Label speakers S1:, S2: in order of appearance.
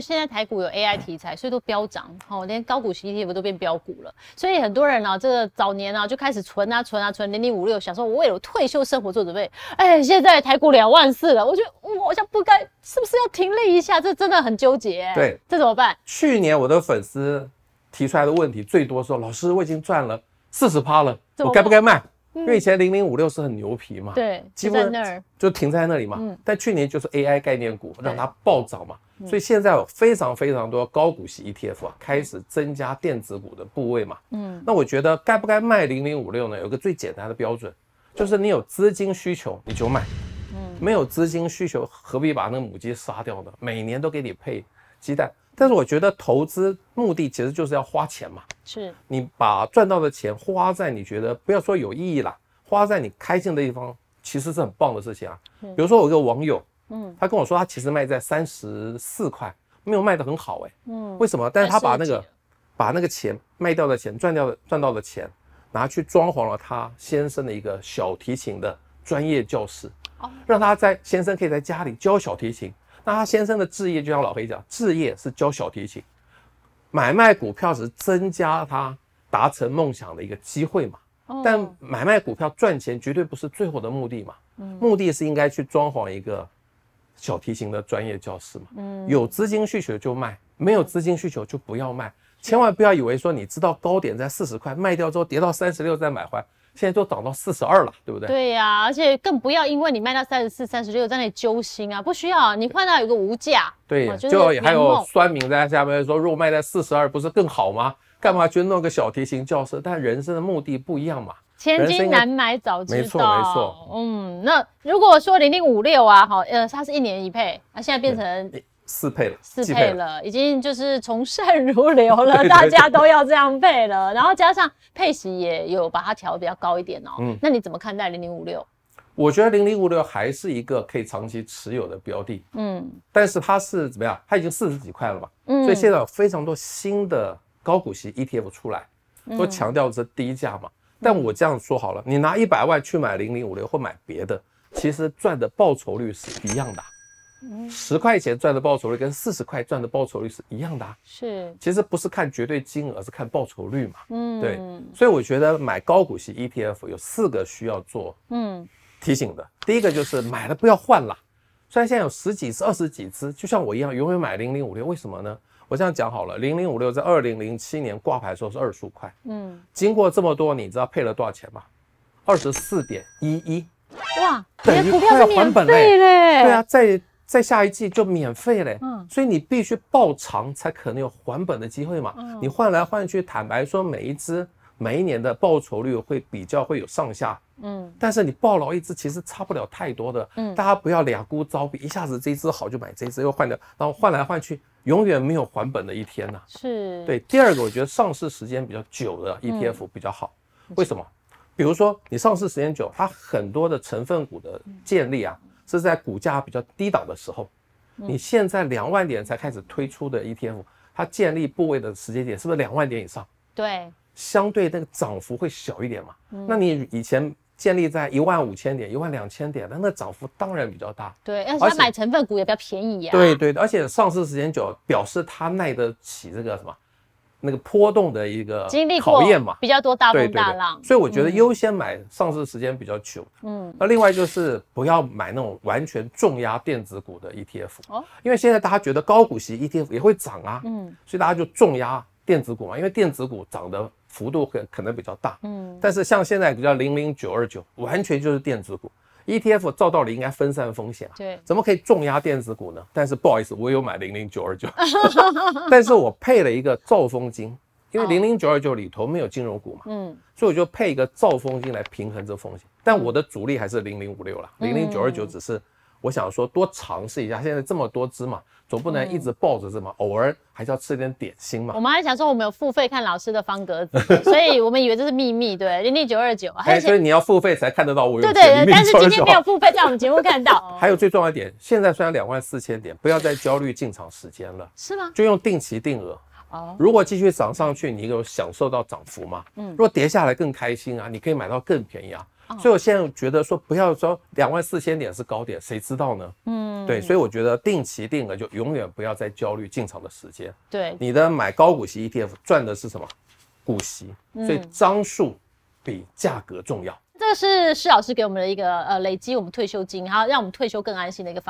S1: 现在台股有 AI 题材，所以都飙涨哦，连高股息 ETF 都变标股了。所以很多人呢，这个早年啊就开始存啊存啊存零零五六，想说我为了退休生活做准备。哎，现在台股两万四了，我觉得我好像不该，是不是要停了一下？这真的很纠结。对，这怎么办？
S2: 去年我的粉丝提出来的问题最多，说老师，我已经赚了四十趴了，我该不该卖？因为以前零零五六是很牛皮嘛，
S1: 对，积本那儿
S2: 就停在那里嘛。但去年就是 AI 概念股让它暴涨嘛。所以现在有非常非常多高股息 ETF 啊，开始增加电子股的部位嘛。嗯，那我觉得该不该卖零零五六呢？有个最简单的标准，就是你有资金需求你就卖，嗯，没有资金需求何必把那个母鸡杀掉呢？每年都给你配鸡蛋。但是我觉得投资目的其实就是要花钱嘛。是你把赚到的钱花在你觉得不要说有意义啦，花在你开心的地方，其实是很棒的事情啊。比如说有个网友。嗯，他跟我说，他其实卖在三十四块，没有卖的很好哎。嗯，为什么？但是他把那个，把那个钱卖掉的钱赚掉的赚到的钱，拿去装潢了他先生的一个小提琴的专业教室。哦，让他在先生可以在家里教小提琴。那他先生的置业就像老黑讲，置业是教小提琴，买卖股票是增加他达成梦想的一个机会嘛。哦，但买卖股票赚钱绝对不是最后的目的嘛。嗯，目的是应该去装潢一个。小提琴的专业教室嘛，嗯，有资金需求就卖，没有资金需求就不要卖，千万不要以为说你知道高点在四十块，卖掉之后跌到三十六再买回，来。现在都涨到四十二了，对不对？对
S1: 呀，而且更不要因为你卖到三十四、三十六在那里揪心啊，不需要。你换到有个无价，
S2: 对，就还有酸民在下面说，如果卖在四十二不是更好吗？干嘛去弄个小提琴教室？但人生的目的不一样嘛。千金难买
S1: 早知道，没错没错。嗯，那如果说零零五六啊，哈，呃，它是一年一配，那现在变成
S2: 四配了，四配了，
S1: 已经就是从善如流了，大家都要这样配了。然后加上配息也有把它调比较高一点哦。嗯，那你怎么看待零零五六？
S2: 我觉得零零五六还是一个可以长期持有的标的。嗯，但是它是怎么样？它已经四十几块了嘛。嗯，所以现在有非常多新的高股息 ETF 出来，都强调这低价嘛。但我这样说好了，你拿一百万去买零零五六或买别的，其实赚的报酬率是一样的。嗯，十块钱赚的报酬率跟四十块赚的报酬率是一样的。是，其实不是看绝对金额，是看报酬率嘛。嗯，对。所以我觉得买高股息 ETF 有四个需要做嗯提醒的。第一个就是买了不要换了，虽然现在有十几只、二十几只，就像我一样，永远买零零五六，为什么呢？我这样讲好了，零零五六在二零零七年挂牌的时候是二十五块，嗯，经过这么多，你知道配了多少钱吗？二十四点一一，哇，等于快要还本嘞，对啊，在在下一季就免费嘞，嗯，所以你必须报长才可能有还本的机会嘛，你换来换去，坦白说每一只。每一年的报酬率会比较会有上下，嗯，但是你报了一只其实差不了太多的，嗯，大家不要两孤招比，一下子这只好就买这只又换掉，然后换来换去永远没有还本的一天呐。
S1: 是对。
S2: 第二个，我觉得上市时间比较久的 ETF 比较好，为什么？比如说你上市时间久，它很多的成分股的建立啊是在股价比较低档的时候，你现在两万点才开始推出的 ETF，它建立部位的时间点是不是两万点以上？对。相对那个涨幅会小一点嘛？那你以前建立在一万五千点、一万两千点的那涨幅当然比较大。
S1: 对，而且买成分股也比较便宜呀。对对，
S2: 而且上市时间久，表示它耐得起这个什么那个波动的一个考验嘛，比
S1: 较多大风大浪。所以我觉得优
S2: 先买上市时间比较久嗯，那另外就是不要买那种完全重压电子股的 ETF，因为现在大家觉得高股息 ETF 也会涨啊，嗯，所以大家就重压电子股嘛，因为电子股涨得。幅度可可能比较大，嗯，但是像现在比较零零九二九，完全就是电子股，ETF 照道理应该分散风险啊，对，怎么可以重压电子股呢？但是不好意思，我有买零零九二九，
S1: 但是
S2: 我配了一个兆丰金，因为零零九二九里头没有金融股嘛，嗯，所以我就配一个兆丰金来平衡这风险，但我的主力还是零零五六了，零零九二九只是。我想说多尝试一下，现在这么多只嘛，总不能一直抱着嘛，偶尔还是要吃点点心嘛。我
S1: 们还想说，我们有付费看老师的方格子，所以我们以为这是秘密，对零零九二九，所以你
S2: 要付费才看得到。对对对，但是今天没有
S1: 付费，在我们节目看到。
S2: 还有最重要一点，现在然两万四千点，不要再焦虑进场时间了，是吗？就用定期定额。哦。如果继续涨上去，你有享受到涨幅吗？嗯。若跌下来更开心啊，你可以买到更便宜啊。所以我现在觉得说，不要说两万四千点是高点，谁知道呢？
S1: 嗯，对，所
S2: 以我觉得定期定额就永远不要再焦虑进场的时间。对，你的买高股息 ETF 赚的是什么？股息，所以张数比价格重要。
S1: 这个是施老师给我们的一个呃，累积我们退休金，后让我们退休更安心的一个方。